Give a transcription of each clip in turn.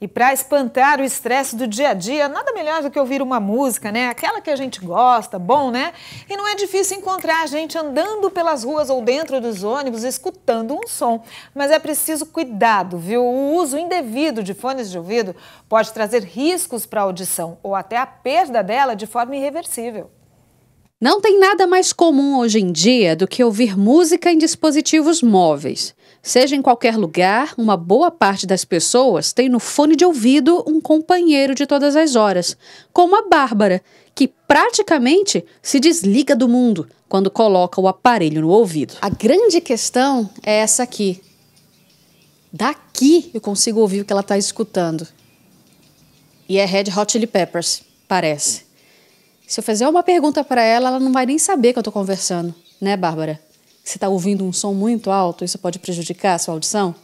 E para espantar o estresse do dia a dia, nada melhor do que ouvir uma música, né? Aquela que a gente gosta, bom, né? E não é difícil encontrar a gente andando pelas ruas ou dentro dos ônibus escutando um som. Mas é preciso cuidado, viu? O uso indevido de fones de ouvido pode trazer riscos para a audição ou até a perda dela de forma irreversível. Não tem nada mais comum hoje em dia do que ouvir música em dispositivos móveis. Seja em qualquer lugar, uma boa parte das pessoas tem no fone de ouvido um companheiro de todas as horas, como a Bárbara, que praticamente se desliga do mundo quando coloca o aparelho no ouvido. A grande questão é essa aqui. Daqui eu consigo ouvir o que ela está escutando. E é Red Hot Chili Peppers, parece. Se eu fizer uma pergunta para ela, ela não vai nem saber que eu estou conversando, né, Bárbara? Você está ouvindo um som muito alto, isso pode prejudicar a sua audição?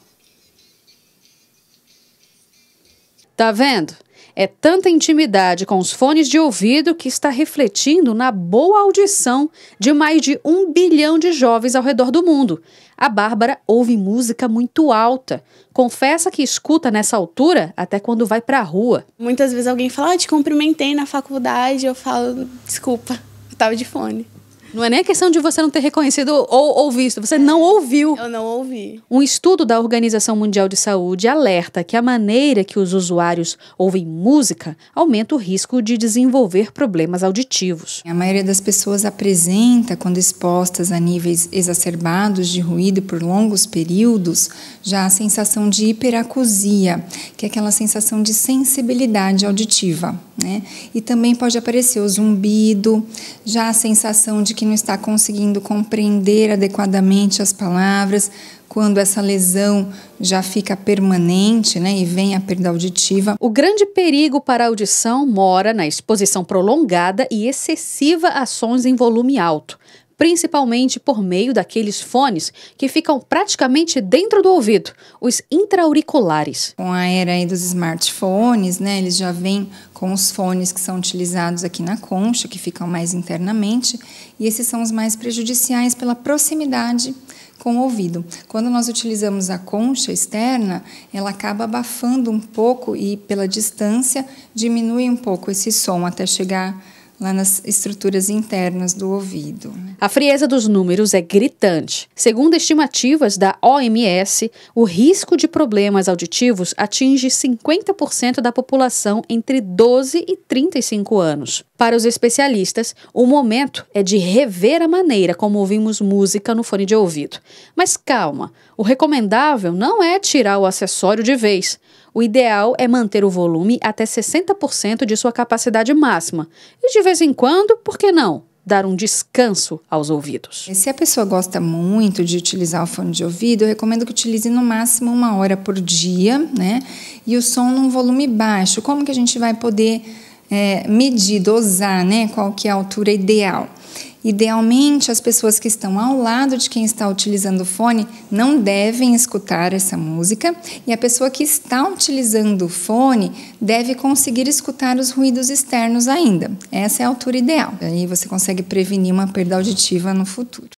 Tá vendo? É tanta intimidade com os fones de ouvido que está refletindo na boa audição de mais de um bilhão de jovens ao redor do mundo. A Bárbara ouve música muito alta. Confessa que escuta nessa altura até quando vai para a rua. Muitas vezes alguém fala, ah, te cumprimentei na faculdade, eu falo, desculpa, eu estava de fone. Não é nem a questão de você não ter reconhecido ou, ou visto, você não ouviu. Eu não ouvi. Um estudo da Organização Mundial de Saúde alerta que a maneira que os usuários ouvem música aumenta o risco de desenvolver problemas auditivos. A maioria das pessoas apresenta, quando expostas a níveis exacerbados de ruído por longos períodos, já a sensação de hiperacusia, que é aquela sensação de sensibilidade auditiva. Né? E também pode aparecer o zumbido, já a sensação de que que não está conseguindo compreender adequadamente as palavras, quando essa lesão já fica permanente né, e vem a perda auditiva. O grande perigo para a audição mora na exposição prolongada e excessiva a sons em volume alto, principalmente por meio daqueles fones que ficam praticamente dentro do ouvido, os intraauriculares. Com a era dos smartphones, né, eles já vêm com os fones que são utilizados aqui na concha, que ficam mais internamente, e esses são os mais prejudiciais pela proximidade com o ouvido. Quando nós utilizamos a concha externa, ela acaba abafando um pouco e pela distância diminui um pouco esse som até chegar lá nas estruturas internas do ouvido. A frieza dos números é gritante. Segundo estimativas da OMS, o risco de problemas auditivos atinge 50% da população entre 12 e 35 anos. Para os especialistas, o momento é de rever a maneira como ouvimos música no fone de ouvido. Mas calma, o recomendável não é tirar o acessório de vez. O ideal é manter o volume até 60% de sua capacidade máxima e, de vez em quando, por que não? Dar um descanso aos ouvidos. Se a pessoa gosta muito de utilizar o fone de ouvido, eu recomendo que utilize no máximo uma hora por dia, né? E o som num volume baixo. Como que a gente vai poder é, medir, dosar, né? Qual que é a altura ideal? Idealmente, as pessoas que estão ao lado de quem está utilizando o fone não devem escutar essa música e a pessoa que está utilizando o fone deve conseguir escutar os ruídos externos ainda. Essa é a altura ideal. Aí você consegue prevenir uma perda auditiva no futuro.